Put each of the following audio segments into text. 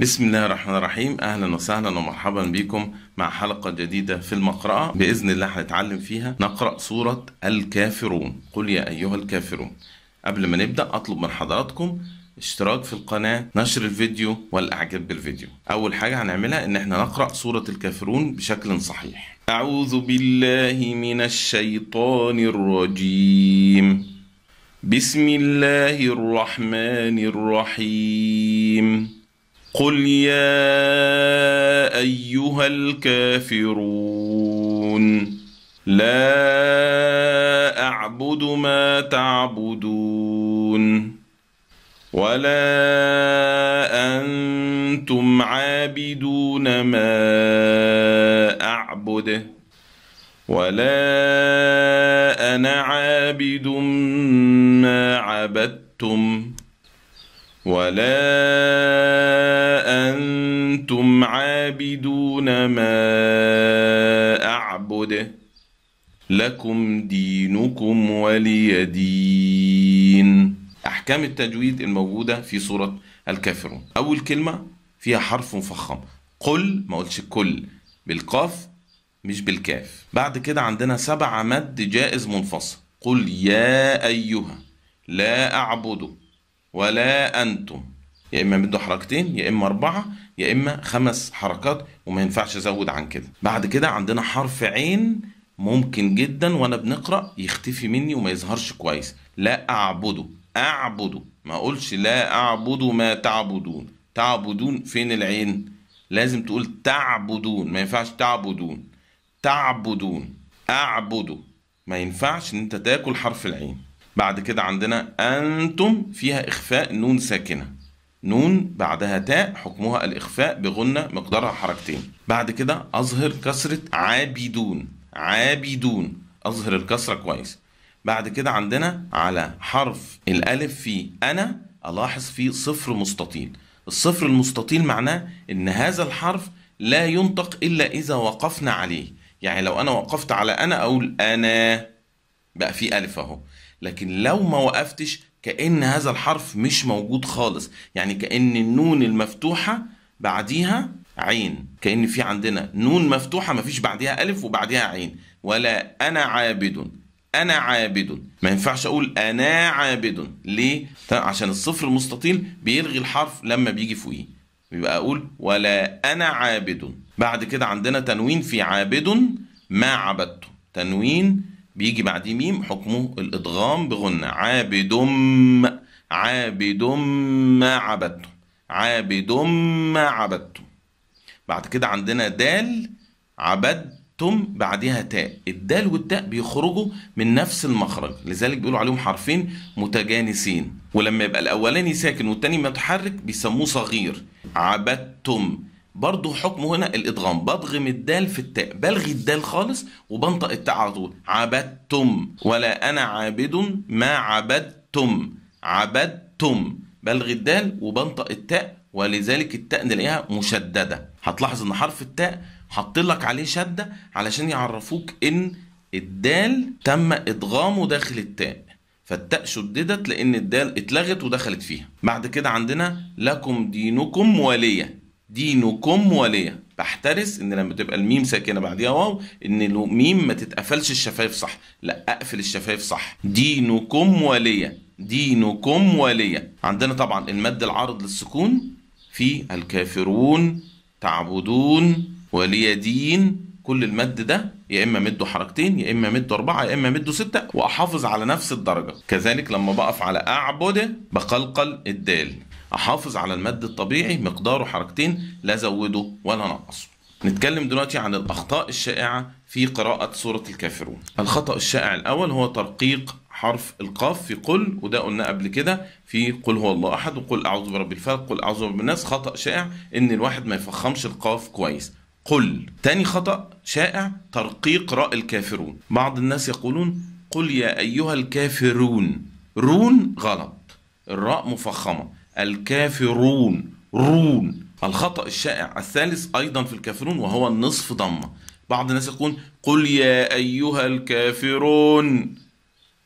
بسم الله الرحمن الرحيم اهلا وسهلا ومرحبا بكم مع حلقة جديدة في المقرأة بإذن الله هنتعلم فيها نقرأ سورة الكافرون قل يا أيها الكافرون قبل ما نبدأ أطلب من حضراتكم اشتراك في القناة نشر الفيديو والإعجاب بالفيديو أول حاجة هنعملها إن احنا نقرأ سورة الكافرون بشكل صحيح أعوذ بالله من الشيطان الرجيم بسم الله الرحمن الرحيم قل يا ايها الكافرون لا اعبد ما تعبدون ولا انتم عابدون ما اعبد ولا انا عابد ما عبدتم ولا أنتم عابدون ما أعبد لكم دينكم ولي دين أحكام التجويد الموجودة في سورة الكافرون أول كلمة فيها حرف مفخم قل ما قلتش كل بالقاف مش بالكاف بعد كده عندنا سبع مد جائز منفصل قل يا أيها لا أعبد ولا أنتم يا اما بده حركتين يا اما اربعه يا اما خمس حركات وما ينفعش ازود عن كده بعد كده عندنا حرف عين ممكن جدا وانا بنقرا يختفي مني وما يظهرش كويس لا اعبده اعبده ما اقولش لا اعبد ما تعبدون تعبدون فين العين لازم تقول تعبدون ما ينفعش تعبدون تعبدون اعبده ما ينفعش ان انت تاكل حرف العين بعد كده عندنا انتم فيها اخفاء نون ساكنه نون بعدها تاء حكمها الإخفاء بغنة مقدارها حركتين بعد كده أظهر كسرة عابدون عابدون أظهر الكسرة كويس بعد كده عندنا على حرف الألف في أنا ألاحظ فيه صفر مستطيل الصفر المستطيل معناه إن هذا الحرف لا ينطق إلا إذا وقفنا عليه يعني لو أنا وقفت على أنا أقول أنا بقى في ألف أهو لكن لو ما وقفتش كأن هذا الحرف مش موجود خالص يعني كأن النون المفتوحة بعديها عين كأن في عندنا نون مفتوحة مفيش بعديها ألف وبعديها عين ولا أنا عابد أنا عابد ما ينفعش أقول أنا عابد ليه؟ طيب، عشان الصفر المستطيل بيلغي الحرف لما بيجي فوقيه يبقى أقول ولا أنا عابد بعد كده عندنا تنوين في عابد ما عبدته تنوين بيجي بعد ميم حكمه الادغام بغنة عابد عابد ما عبدتم عابد ما عبدتم بعد كده عندنا دال عبدتم بعدها تاء الدال والتاء بيخرجوا من نفس المخرج لذلك بيقولوا عليهم حرفين متجانسين ولما يبقى الاولاني ساكن والتاني متحرك بيسموه صغير عبدتم برضه حكمه هنا الادغام بضغم الدال في التاء بلغي الدال خالص وبنطق التاء على طول عبدتم ولا انا عابد ما عبدتم عبدتم بلغي الدال وبنطق التاء ولذلك التاء نلاقيها مشدده هتلاحظ ان حرف التاء حاطين لك عليه شده علشان يعرفوك ان الدال تم ادغامه داخل التاء فالتاء شددت لان الدال اتلغت ودخلت فيها بعد كده عندنا لكم دينكم وليه دينكم وليا بحترس ان لما تبقى الميم ساكنه بعديها واو ان الميم ما تتقفلش الشفايف صح لا اقفل الشفايف صح دينكم وليا دينكم وليا عندنا طبعا المد العارض للسكون في الكافرون تعبدون ولي دين كل المد ده يا اما مده حركتين يا اما مده اربعه يا اما مده سته واحافظ على نفس الدرجه كذلك لما بقف على اعبد بقلقل الدال احافظ على المد الطبيعي مقداره حركتين لا ازوده ولا انقصه نتكلم دلوقتي عن الاخطاء الشائعه في قراءه سوره الكافرون الخطا الشائع الاول هو ترقيق حرف القاف في قل وده قلنا قبل كده في قل هو الله احد وقل اعوذ برب الفلق قل اعوذ برب الناس خطا شائع ان الواحد ما يفخمش القاف كويس قل تاني خطا شائع ترقيق راء الكافرون بعض الناس يقولون قل يا ايها الكافرون رون غلط الراء مفخمه الكافرون رون الخطأ الشائع الثالث أيضا في الكافرون وهو النصف ضمة بعض الناس يقول قل يا أيها الكافرون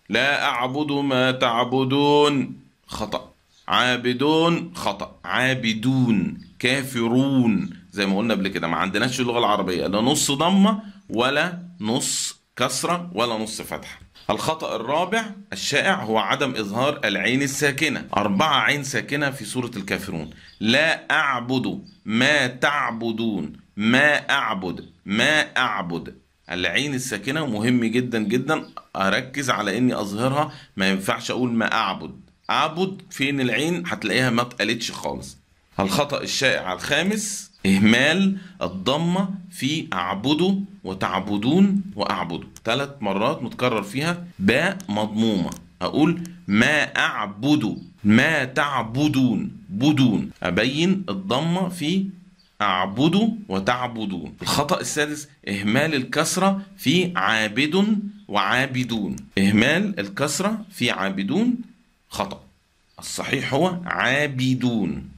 لا أعبد ما تعبدون خطأ عابدون خطأ عابدون كافرون زي ما قلنا قبل كده ما عندناش اللغة العربية لا نص ضمة ولا نص كسرة ولا نص فتحة الخطأ الرابع الشائع هو عدم إظهار العين الساكنة أربعة عين ساكنة في سورة الكافرون لا أعبد ما تعبدون ما أعبد ما أعبد العين الساكنة مهم جدا جدا أركز على إني أظهرها ما ينفعش أقول ما أعبد أعبد فين العين هتلاقيها ما اتقالتش خالص الخطأ الشائع الخامس إهمال الضمة في أعبده وتعبدون وأعبده ثلاث مرات متكرر فيها باء مضمومة أقول ما أعبد ما تعبدون بدون أبين الضمة في أعبدوا وتعبدون الخطأ السادس إهمال الكسرة في عابد وعابدون إهمال الكسرة في عابدون خطأ الصحيح هو عابدون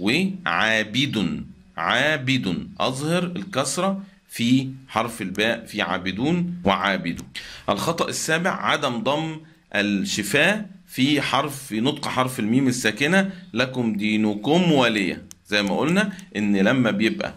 وعابد عابد أظهر الكسرة في حرف الباء في عابدون وعابد الخطأ السابع عدم ضم الشفاء في حرف في نطق حرف الميم الساكنة لكم دينكم ولية زي ما قلنا إن لما بيبقى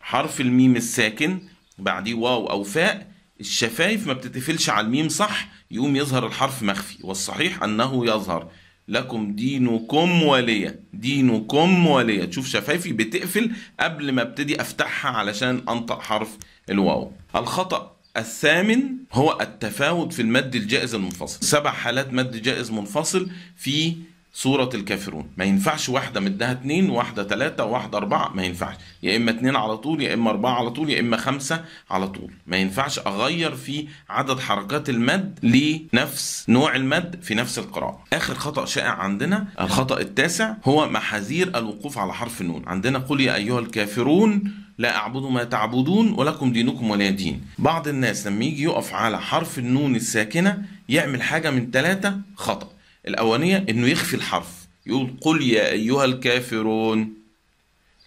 حرف الميم الساكن بعديه واو أو فاء الشفايف ما بتتقفلش على الميم صح يقوم يظهر الحرف مخفي والصحيح أنه يظهر لكم دينكم وليا دينكم وليا تشوف شفايفي بتقفل قبل ما ابتدي افتحها علشان انطق حرف الواو الخطأ الثامن هو التفاوت في المد الجائز المنفصل سبع حالات مد جائز منفصل في سورة الكافرون ما ينفعش واحدة مدها اتنين واحدة تلاتة واحدة أربعة ما ينفعش يا إما اتنين على طول يا إما أربعة على طول يا إما خمسة على طول ما ينفعش أغير في عدد حركات المد لنفس نوع المد في نفس القراءة آخر خطأ شائع عندنا الخطأ التاسع هو محاذير الوقوف على حرف النون عندنا قل يا أيها الكافرون لا أعبد ما تعبدون ولكم دينكم ولا دين بعض الناس لما يجي يقف على حرف النون الساكنة يعمل حاجة من ثلاثة خطأ الأولانية إنه يخفي الحرف يقول قل يا أيها الكافرون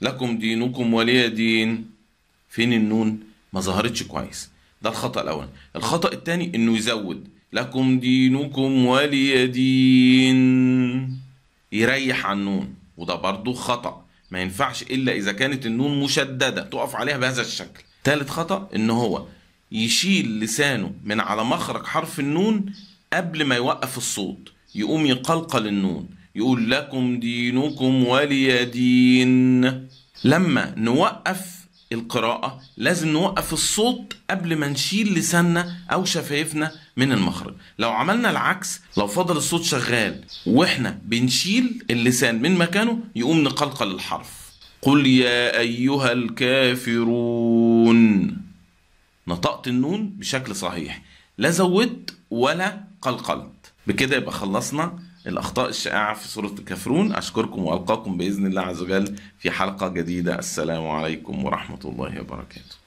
لكم دينكم ولي دين فين النون ما ظهرتش كويس ده الخطأ الأول الخطأ الثاني إنه يزود لكم دينكم ولي دين يريح عن النون وده برضه خطأ ما ينفعش إلا إذا كانت النون مشددة تقف عليها بهذا الشكل ثالث خطأ إن هو يشيل لسانه من على مخرج حرف النون قبل ما يوقف الصوت يقوم يقلقل النون يقول لكم دينكم ولي دين لما نوقف القراءة لازم نوقف الصوت قبل ما نشيل لساننا أو شفايفنا من المخرج لو عملنا العكس لو فضل الصوت شغال وإحنا بنشيل اللسان من مكانه يقوم نقلقل الحرف قل يا أيها الكافرون نطقت النون بشكل صحيح لا زودت ولا قلقلت بكده يبقى خلصنا الأخطاء الشائعة في سورة الكافرون أشكركم وألقاكم بإذن الله عز وجل في حلقة جديدة السلام عليكم ورحمة الله وبركاته